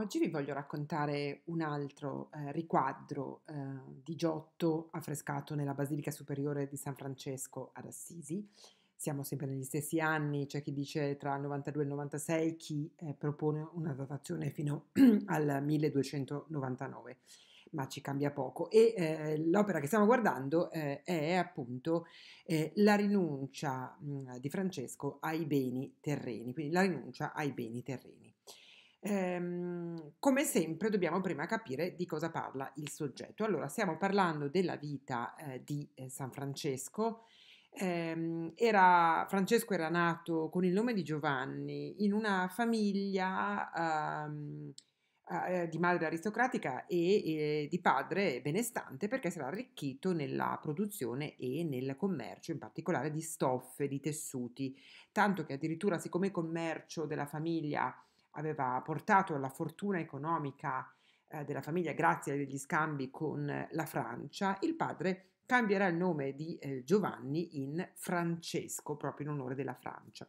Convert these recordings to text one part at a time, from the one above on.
Oggi vi voglio raccontare un altro eh, riquadro eh, di Giotto affrescato nella Basilica Superiore di San Francesco ad Assisi. Siamo sempre negli stessi anni, c'è chi dice tra il 92 e il 96, chi eh, propone una datazione fino al 1299 ma ci cambia poco. E eh, l'opera che stiamo guardando eh, è appunto eh, la rinuncia mh, mm, di Francesco ai beni terreni, quindi la rinuncia ai beni terreni. Ehm, come sempre dobbiamo prima capire di cosa parla il soggetto. Allora, stiamo parlando della vita eh, di eh, San Francesco. Ehm, era, Francesco era nato con il nome di Giovanni in una famiglia ehm, eh, di madre aristocratica e di padre benestante perché si era arricchito nella produzione e nel commercio, in particolare di stoffe, di tessuti, tanto che addirittura siccome il commercio della famiglia aveva portato alla fortuna economica eh, della famiglia grazie agli scambi con eh, la Francia, il padre cambierà il nome di eh, Giovanni in Francesco, proprio in onore della Francia.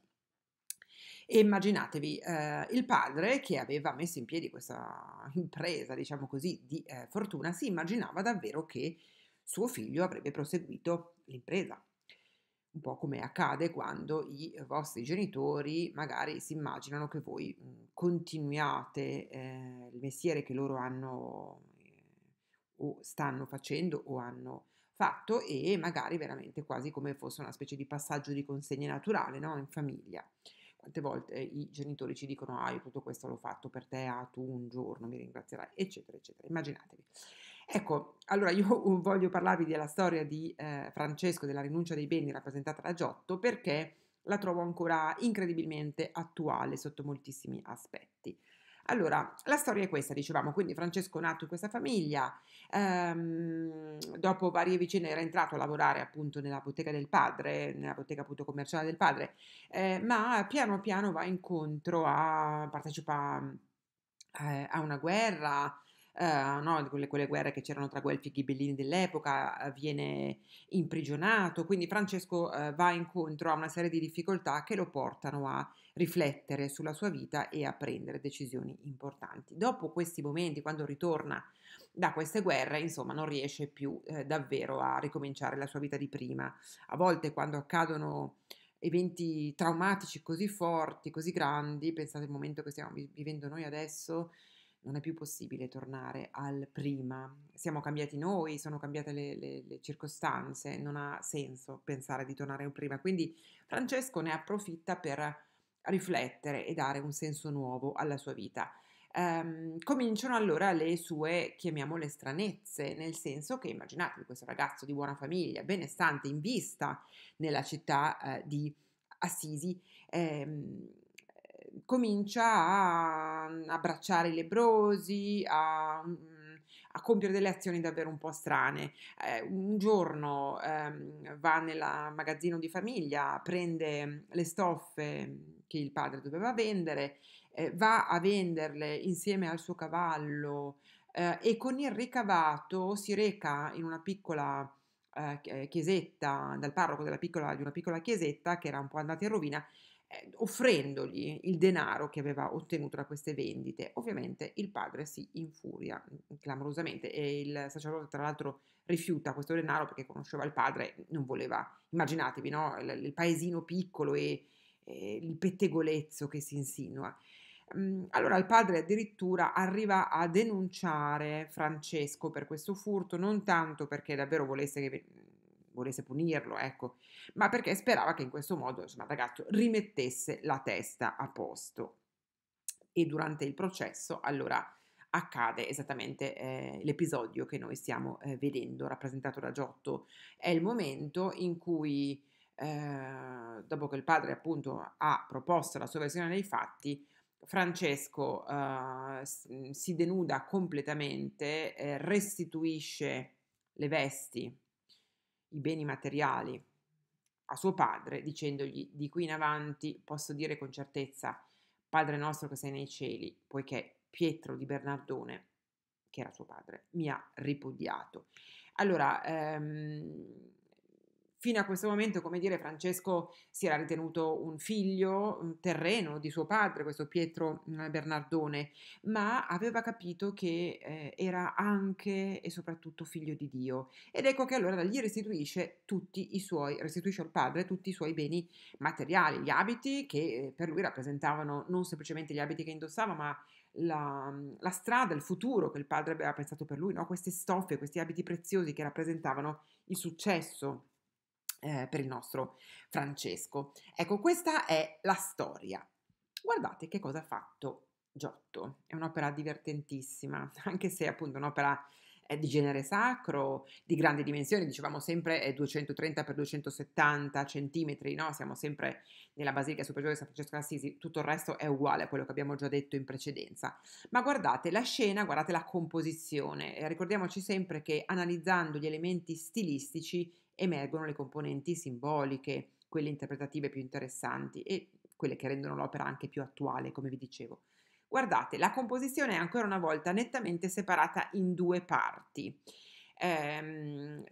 E immaginatevi eh, il padre che aveva messo in piedi questa impresa, diciamo così, di eh, fortuna, si immaginava davvero che suo figlio avrebbe proseguito l'impresa, un po' come accade quando i vostri genitori magari si immaginano che voi mm, continuiate eh, il mestiere che loro hanno eh, o stanno facendo o hanno fatto e magari veramente quasi come fosse una specie di passaggio di consegne naturale no? in famiglia. Quante volte i genitori ci dicono, ah, io tutto questo l'ho fatto per te, ah, tu un giorno mi ringrazierai, eccetera, eccetera. Immaginatevi. Ecco, allora io voglio parlarvi della storia di eh, Francesco, della rinuncia dei beni rappresentata da Giotto, perché la trovo ancora incredibilmente attuale sotto moltissimi aspetti. Allora, la storia è questa, dicevamo, quindi Francesco è nato in questa famiglia, ehm, dopo varie vicende era entrato a lavorare appunto nella bottega del padre, nella bottega appunto commerciale del padre, eh, ma piano piano va incontro a partecipa eh, a una guerra, uh, no? quelle, quelle, guerre che c'erano tra Guelfi e Ghibellini dell'epoca, eh, viene imprigionato, quindi Francesco uh, va incontro a una serie di difficoltà che lo portano a riflettere sulla sua vita e a prendere decisioni importanti. Dopo questi momenti, quando ritorna da queste guerre, insomma, non riesce più eh, davvero a ricominciare la sua vita di prima. A volte quando accadono eventi traumatici così forti, così grandi, pensate al momento che stiamo vivendo noi adesso, non è più possibile tornare al prima. Siamo cambiati noi, sono cambiate le, le, le circostanze, non ha senso pensare di tornare al prima. Quindi Francesco ne approfitta per riflettere e dare un senso nuovo alla sua vita. Um, cominciano allora le sue, chiamiamole, stranezze, nel senso che immaginatevi questo ragazzo di buona famiglia, benestante, in vista nella città eh, di Assisi, ehm, comincia a mm, abbracciare i lebrosi, a mm, a compiere delle azioni davvero un po' strane. Eh, un giorno ehm, va nel magazzino di famiglia, prende le stoffe che il padre doveva vendere, eh, va a venderle insieme al suo cavallo eh, e con il ricavato si reca in una piccola eh, chiesetta, dal parroco della piccola, di una piccola chiesetta che era un po' andata in rovina eh, offrendogli il denaro che aveva ottenuto da queste vendite. Ovviamente il padre si infuria mm, mm, clamorosamente e il sacerdote tra l'altro rifiuta questo denaro perché conosceva il padre, non voleva, immaginatevi, no? il, il paesino piccolo e, e, il pettegolezzo che si insinua. Mm, allora il padre addirittura arriva a denunciare Francesco per questo furto, non tanto perché davvero volesse che volesse punirlo, ecco, ma perché sperava che in questo modo insomma, il ragazzo rimettesse la testa a posto. E durante il processo, allora accade esattamente eh, l'episodio che noi stiamo eh, vedendo rappresentato da Giotto. È il momento in cui, eh, dopo che il padre appunto ha proposto la sua versione dei fatti, Francesco eh, si denuda completamente, eh, restituisce le vesti i beni materiali a suo padre, dicendogli di qui in avanti posso dire con certezza Padre nostro che sei nei cieli, poiché Pietro di Bernardone, che era suo padre, mi ha ripudiato. Allora, ehm, Fino a questo momento, come dire, Francesco si era ritenuto un figlio, un terreno di suo padre, questo Pietro mm, Bernardone, ma aveva capito che eh, era anche e soprattutto figlio di Dio. Ed ecco che allora gli restituisce tutti i suoi, restituisce al padre tutti i suoi beni materiali, gli abiti che eh, per lui rappresentavano non semplicemente gli abiti che indossava, ma la, mm, la strada, il futuro che il padre aveva pensato per lui, no? queste stoffe, questi abiti preziosi che rappresentavano il successo eh, per il nostro Francesco. Ecco, questa è la storia. Guardate che cosa ha fatto Giotto. È un'opera divertentissima, anche se appunto un'opera eh, di genere sacro, di grandi dimensioni, dicevamo sempre 230 x 270 centimetri, no? siamo sempre nella Basilica Superiore di San Francesco d'Assisi, tutto il resto è uguale a quello che abbiamo già detto in precedenza. Ma guardate la scena, guardate la composizione, eh, ricordiamoci sempre che analizzando gli elementi stilistici emergono le componenti simboliche, quelle interpretative più interessanti e quelle che rendono l'opera anche più attuale, come vi dicevo. Guardate, la composizione è ancora una volta nettamente separata in due parti. Ehm,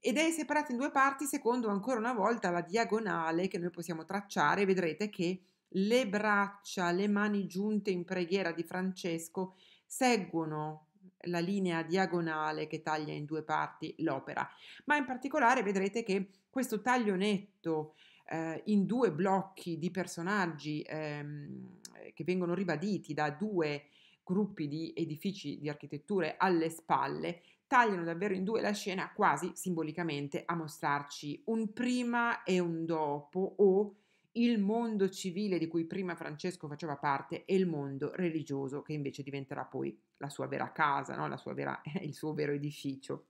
ed è separata in due parti secondo ancora una volta la diagonale che noi possiamo tracciare. Vedrete che le braccia, le mani giunte in preghiera di Francesco seguono la linea diagonale che taglia in due parti l'opera, ma in particolare vedrete che questo taglio netto eh, in due blocchi di personaggi ehm, che vengono ribaditi da due gruppi di edifici di architetture alle spalle tagliano davvero in due la scena quasi simbolicamente a mostrarci un prima e un dopo o il mondo civile di cui prima Francesco faceva parte e il mondo religioso che invece diventerà poi la sua vera casa, no? sua vera, il suo vero edificio.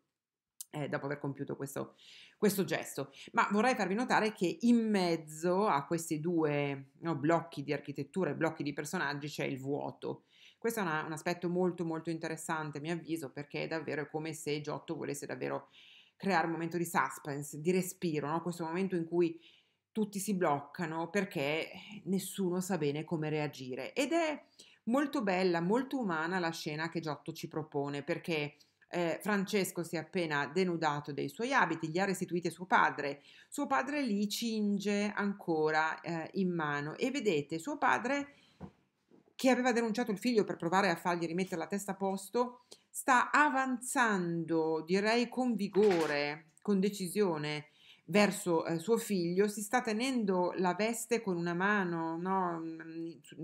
Eh, dopo aver compiuto questo, questo, gesto. Ma vorrei farvi notare che in mezzo a questi due no, blocchi di architettura e blocchi di personaggi c'è il vuoto. Questo è una, un aspetto molto molto interessante, mi avviso, perché è davvero come se Giotto volesse davvero creare un momento di suspense, di respiro, no? questo momento in cui tutti si bloccano perché nessuno sa bene come reagire. Ed è Molto bella, molto umana la scena che Giotto ci propone perché eh, Francesco si è appena denudato dei suoi abiti, gli ha restituiti suo padre. Suo padre li cinge ancora eh, in mano e vedete, suo padre che aveva denunciato il figlio per provare a fargli rimettere la testa a posto, sta avanzando, direi con vigore, con decisione verso eh, suo figlio, si sta tenendo la veste con una mano, no?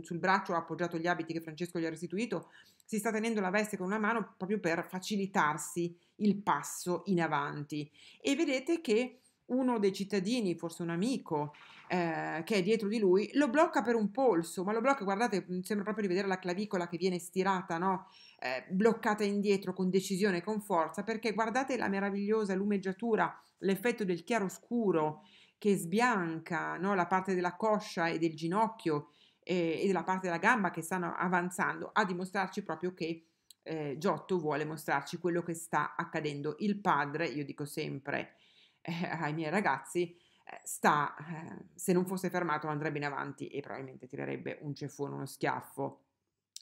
sul braccio ha appoggiato gli abiti che Francesco gli ha restituito, si sta tenendo la veste con una mano proprio per facilitarsi il passo in avanti. E vedete che uno dei cittadini, forse un amico eh, che è dietro di lui, lo blocca per un polso, ma lo blocca, guardate, sembra proprio di vedere la clavicola che viene stirata no? eh, bloccata indietro con decisione e con forza, perché guardate la meravigliosa lumeggiatura, l'effetto del chiaroscuro che sbianca no? la parte della coscia e del ginocchio eh, e della parte della gamba che stanno avanzando, a dimostrarci proprio che eh, Giotto vuole mostrarci quello che sta accadendo. Il padre, io dico sempre eh, ai miei ragazzi, eh, sta, eh, se non fosse fermato andrebbe in avanti e probabilmente tirerebbe un ceffone, uno schiaffo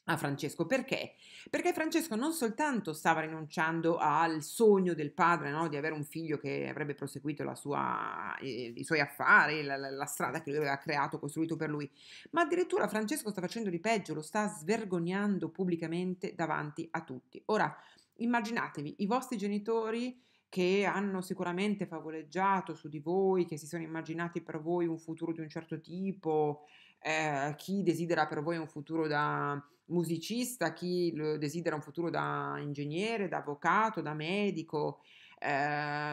a Francesco. Perché? Perché Francesco non soltanto stava rinunciando al sogno del padre no? di avere un figlio che avrebbe proseguito sua, i suoi affari, la, la, strada che lui aveva creato, costruito per lui, ma addirittura Francesco sta facendo di peggio, lo sta svergognando pubblicamente davanti a tutti. Ora, immaginatevi i vostri genitori che hanno sicuramente favoleggiato su di voi, che si sono immaginati per voi un futuro di un certo tipo, eh, chi desidera per voi un futuro da musicista, chi desidera un futuro da ingegnere, da avvocato, da medico, eh,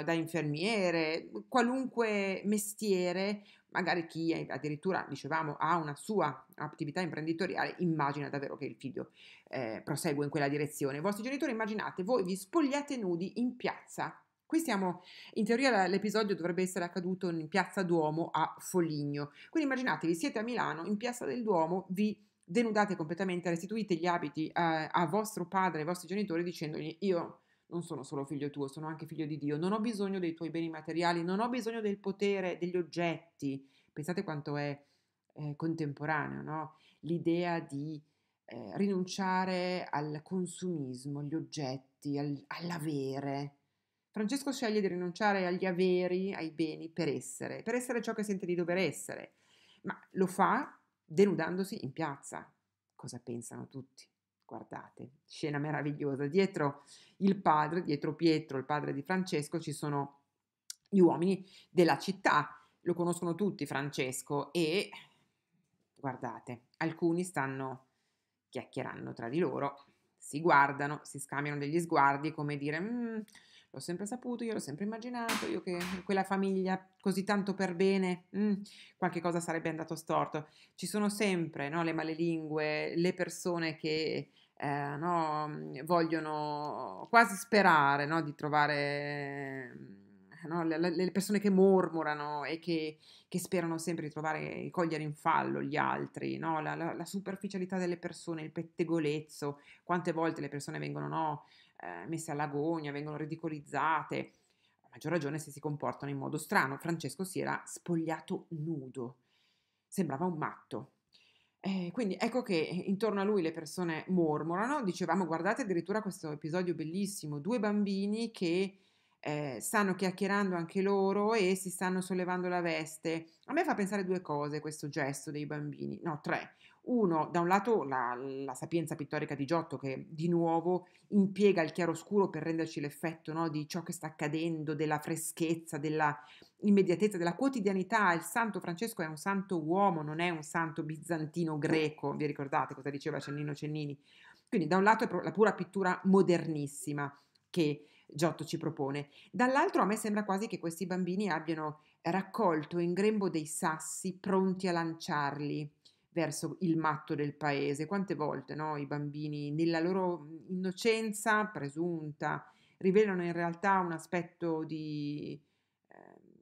da infermiere, qualunque mestiere, magari chi è, addirittura, dicevamo, ha una sua attività imprenditoriale, immagina davvero che il figlio eh, prosegue in quella direzione. I vostri genitori immaginate, voi vi spogliate nudi in piazza Qui siamo, in teoria l'episodio dovrebbe essere accaduto in Piazza Duomo a Foligno. Quindi immaginatevi, siete a Milano, in Piazza del Duomo vi denudate completamente, restituite gli abiti a, eh, a vostro padre, ai vostri genitori dicendogli io non sono solo figlio tuo, sono anche figlio di Dio, non ho bisogno dei tuoi beni materiali, non ho bisogno del potere, degli oggetti. Pensate quanto è eh, contemporaneo, no? L'idea di eh, rinunciare al consumismo, agli oggetti, al, all'avere Francesco sceglie di rinunciare agli averi, ai beni, per essere, per essere ciò che sente di dover essere, ma lo fa denudandosi in piazza. Cosa pensano tutti? Guardate, scena meravigliosa. Dietro il padre, dietro Pietro, il padre di Francesco, ci sono gli uomini della città. Lo conoscono tutti Francesco e guardate, alcuni stanno chiacchierando tra di loro, si guardano, si scambiano degli sguardi come dire mm, l'ho sempre saputo, io l'ho sempre immaginato, io che in quella famiglia così tanto per bene, mm, qualche cosa sarebbe andato storto. Ci sono sempre no, le malelingue, le persone che eh, no, mm, vogliono quasi sperare no, di trovare mm, no, le, le, persone che mormorano e che, che, sperano sempre di trovare, di cogliere in fallo gli altri, la, la, la, superficialità delle persone, il pettegolezzo, quante volte le persone vengono eh, messe all'agonia, vengono ridicolizzate, a maggior ragione se si comportano in modo strano. Francesco si era spogliato nudo, sembrava un matto. Eh, quindi ecco che intorno a lui le persone mormorano, dicevamo guardate addirittura questo episodio bellissimo, due bambini che eh, stanno chiacchierando anche loro e si stanno sollevando la veste. A me fa pensare due cose questo gesto dei bambini, no, tre. Uno, da un lato la, la sapienza pittorica di Giotto che di nuovo impiega il chiaroscuro per renderci l'effetto no, di ciò che sta accadendo, della freschezza, della immediatezza, della quotidianità. Il santo Francesco è un santo uomo, non è un santo bizantino greco. Vi ricordate cosa diceva Cennino Cennini? Quindi da un lato è la pura pittura modernissima che Giotto ci propone. Dall'altro a me sembra quasi che questi bambini abbiano raccolto in grembo dei sassi pronti a lanciarli verso il matto del paese. Quante volte no, i bambini, nella loro innocenza presunta, rivelano in realtà un aspetto di eh,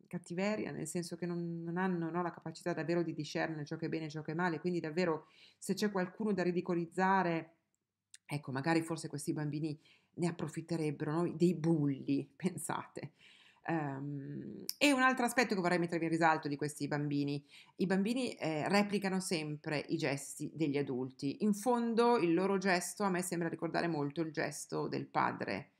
cattiveria, nel senso che non, non hanno no, la capacità davvero di discernere ciò che è bene e ciò che è male. Quindi davvero se c'è qualcuno da ridicolizzare, ecco, magari forse questi bambini ne approfitterebbero, no? dei bulli, pensate. Um, e un altro aspetto che vorrei mettervi in risalto di questi bambini, i bambini eh, replicano sempre i gesti degli adulti, in fondo il loro gesto a me sembra ricordare molto il gesto del padre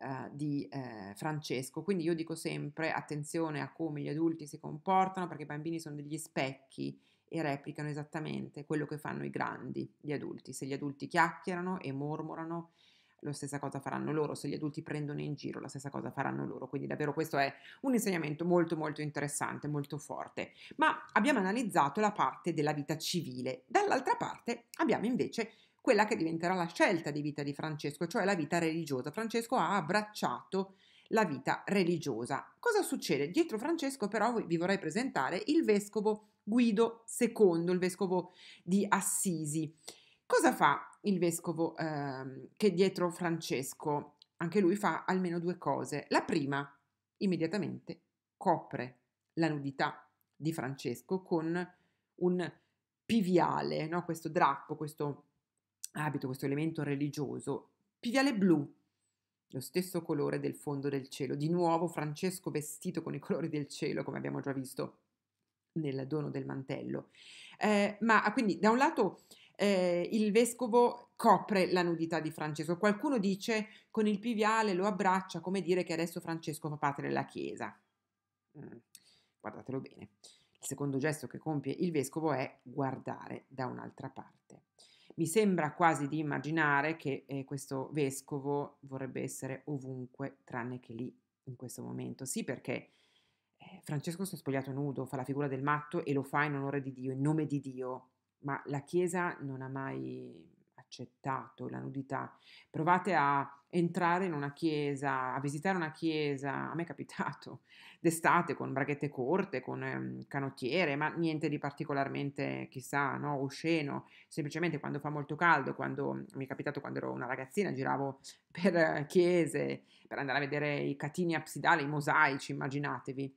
uh, di uh, Francesco, quindi io dico sempre attenzione a come gli adulti si comportano perché i bambini sono degli specchi e replicano esattamente quello che fanno i grandi, gli adulti, se gli adulti chiacchierano e mormorano lo stessa cosa faranno loro, se gli adulti prendono in giro, la stessa cosa faranno loro. Quindi davvero questo è un insegnamento molto molto interessante, molto forte. Ma abbiamo analizzato la parte della vita civile. Dall'altra parte abbiamo invece quella che diventerà la scelta di vita di Francesco, cioè la vita religiosa. Francesco ha abbracciato la vita religiosa. Cosa succede? Dietro Francesco però vi vorrei presentare il vescovo Guido II, il vescovo di Assisi. Cosa fa il vescovo eh, che dietro Francesco? Anche lui fa almeno due cose. La prima, immediatamente copre la nudità di Francesco con un piviale, no? questo drappo, questo abito, questo elemento religioso, piviale blu, lo stesso colore del fondo del cielo. Di nuovo Francesco vestito con i colori del cielo, come abbiamo già visto nel dono del mantello. Eh, ma ah, quindi da un lato eh, il vescovo copre la nudità di Francesco. Qualcuno dice con il piviale lo abbraccia, come dire che adesso Francesco fa parte della Chiesa. Mm, guardatelo bene. Il secondo gesto che compie il vescovo è guardare da un'altra parte. Mi sembra quasi di immaginare che eh, questo vescovo vorrebbe essere ovunque tranne che lì in questo momento. Sì, perché eh, Francesco si è spogliato nudo, fa la figura del matto e lo fa in onore di Dio, in nome di Dio ma la Chiesa non ha mai accettato la nudità. Provate a entrare in una chiesa, a visitare una chiesa, a me è capitato, d'estate con braghette corte, con ehm, canottiere, ma niente di particolarmente, chissà, no, osceno, semplicemente quando fa molto caldo, quando mm, mi è capitato quando ero una ragazzina, giravo per eh, chiese, per andare a vedere i catini absidali, i mosaici, immaginatevi,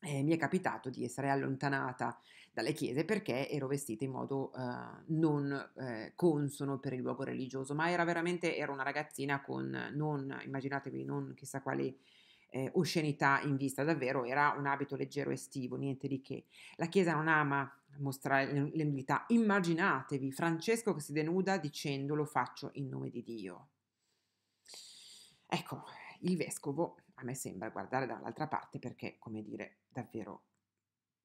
eh, mi è capitato di essere allontanata dalle chiese perché ero vestita in modo eh, non eh, consono per il luogo religioso, ma era veramente, era una ragazzina con, eh, non, immaginatevi, non chissà quali eh, oscenità in vista, davvero era un abito leggero estivo, niente di che. La chiesa non ama mostrare le nudità, immaginatevi Francesco che si denuda dicendo lo faccio in nome di Dio. Ecco, il vescovo a me sembra guardare dall'altra parte perché, come dire, davvero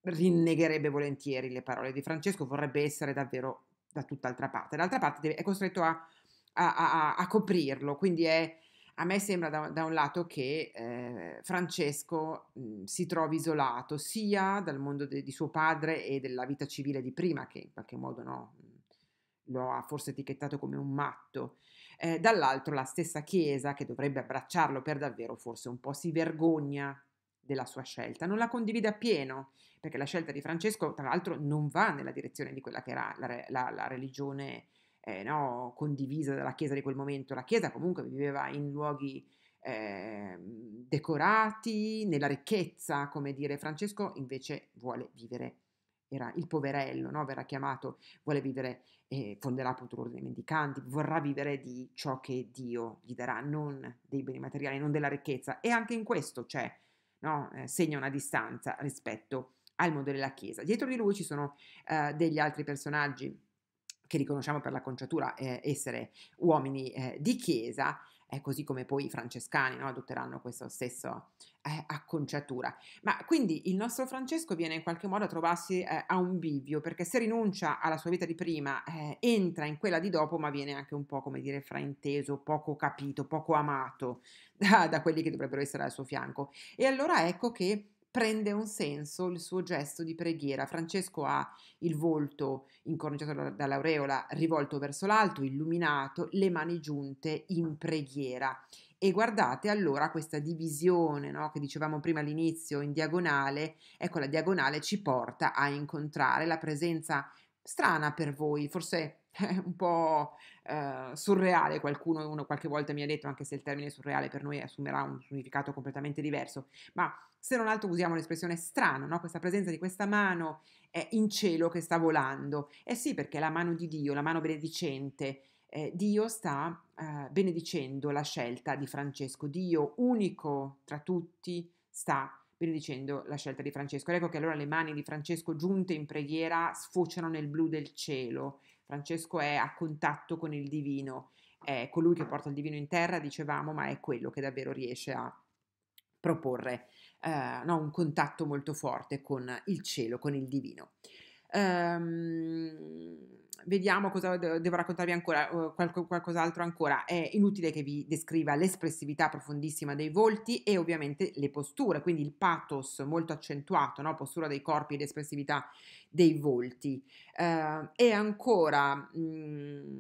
rinnegherebbe volentieri le parole di Francesco, vorrebbe essere davvero da tutt'altra parte. D'altra parte è costretto a, a, a, a coprirlo, quindi è, a me sembra da, da un lato che eh, Francesco mh, si trovi isolato sia dal mondo de, di suo padre e della vita civile di prima, che in qualche modo no, lo ha forse etichettato come un matto, eh, dall'altro la stessa Chiesa, che dovrebbe abbracciarlo per davvero, forse un po' si vergogna della sua scelta, non la condivide appieno, perché la scelta di Francesco, tra l'altro, non va nella direzione di quella che era la, la, la religione eh, no, condivisa dalla Chiesa di quel momento. La Chiesa comunque viveva in luoghi eh, decorati, nella ricchezza, come dire, Francesco invece vuole vivere era il poverello, no? verrà chiamato, vuole vivere, eh, fonderà futuro dei mendicanti, vorrà vivere di ciò che Dio gli darà, non dei beni materiali, non della ricchezza. E anche in questo c'è, no? eh, segna una distanza rispetto al mondo della Chiesa. Dietro di lui ci sono eh, degli altri personaggi che riconosciamo per la conciatura eh, essere uomini eh, di Chiesa, è così come poi i francescani no, adotteranno questa stessa eh, acconciatura. Ma quindi il nostro Francesco viene in qualche modo a trovarsi eh, a un bivio, perché se rinuncia alla sua vita di prima, eh, entra in quella di dopo, ma viene anche un po', come dire, frainteso, poco capito, poco amato da, da quelli che dovrebbero essere al suo fianco. E allora ecco che prende un senso il suo gesto di preghiera. Francesco ha il volto incorniciato dall'aureola rivolto verso l'alto, illuminato, le mani giunte in preghiera. E guardate allora questa divisione no, che dicevamo prima all'inizio in diagonale, ecco la diagonale ci porta a incontrare la presenza strana per voi, forse un po' eh, surreale, qualcuno uno qualche volta mi ha detto, anche se il termine surreale per noi assumerà un significato completamente diverso, ma se non altro usiamo l'espressione strano, no? questa presenza di questa mano eh, in cielo che sta volando. Eh sì, perché la mano di Dio, la mano benedicente, eh, Dio sta eh, benedicendo la scelta di Francesco, Dio unico tra tutti sta benedicendo la scelta di Francesco. Ecco che allora le mani di Francesco giunte in preghiera sfociano nel blu del cielo. Francesco è a contatto con il divino, è colui che porta il divino in terra, dicevamo, ma è quello che davvero riesce a proporre eh, no, un contatto molto forte con il cielo, con il divino. Um, vediamo cosa devo raccontarvi ancora, eh, qualcos'altro ancora. È inutile che vi descriva l'espressività profondissima dei volti e ovviamente le posture, quindi il pathos molto accentuato, no? postura dei corpi ed espressività dei volti. Uh, e ancora mh, mm,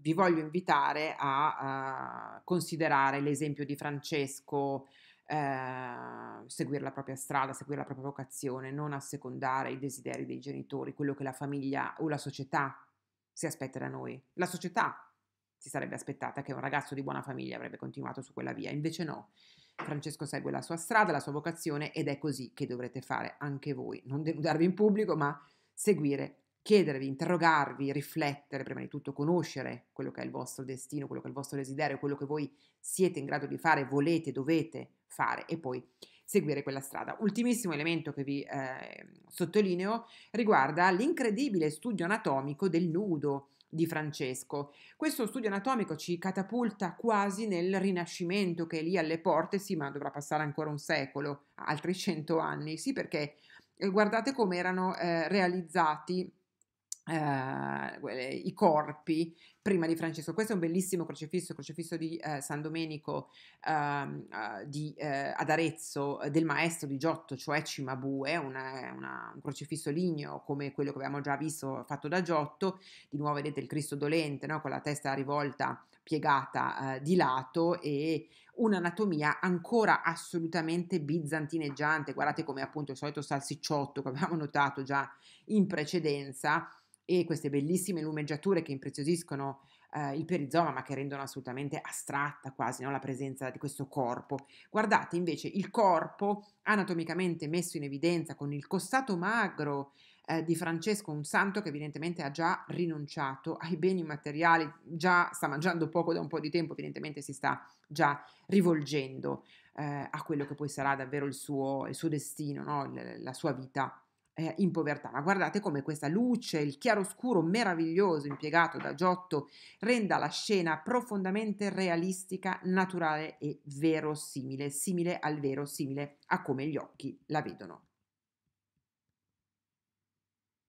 vi voglio invitare a uh, considerare l'esempio di Francesco. Eh, seguire la propria strada, seguire la propria vocazione, non assecondare i desideri dei genitori, quello che la famiglia o la società si aspetta da noi. La società si sarebbe aspettata che un ragazzo di buona famiglia avrebbe continuato su quella via, invece no. Francesco segue la sua strada, la sua vocazione ed è così che dovrete fare anche voi, non deludervi in pubblico, ma seguire, chiedervi, interrogarvi, riflettere, prima di tutto conoscere quello che è il vostro destino, quello che è il vostro desiderio, quello che voi siete in grado di fare, volete, dovete fare e poi seguire quella strada. Ultimissimo elemento che vi eh, sottolineo riguarda l'incredibile studio anatomico del nudo di Francesco. Questo studio anatomico ci catapulta quasi nel Rinascimento che è lì alle porte, sì, ma dovrà passare ancora un secolo, altri cento anni, sì, perché eh, guardate come erano eh, realizzati eh, eh, i corpi prima di Francesco. Questo è un bellissimo crocifisso, crocifisso di eh, San Domenico ehm, eh, di, eh, ad Arezzo eh, del maestro di Giotto, cioè Cimabue, una, una, un crocifisso ligneo come quello che abbiamo già visto fatto da Giotto. Di nuovo vedete il Cristo dolente no? con la testa rivolta, piegata di lato e un'anatomia ancora assolutamente bizantineggiante. Guardate come appunto il solito salsicciotto che avevamo notato già in precedenza e queste bellissime lumeggiature che impreziosiscono eh, il perizoma ma che rendono assolutamente astratta quasi no? la presenza di questo corpo. Guardate invece il corpo anatomicamente messo in evidenza con il costato magro eh, di Francesco, un santo che evidentemente ha già rinunciato ai beni materiali, già sta mangiando poco da un po' di tempo, evidentemente si sta già rivolgendo eh, a quello che poi sarà davvero il suo, il suo destino, no? la sua vita eh, in povertà. Ma guardate come questa luce, il chiaroscuro meraviglioso impiegato da Giotto renda la scena profondamente realistica, naturale e verosimile, simile al vero, simile a come gli occhi la vedono.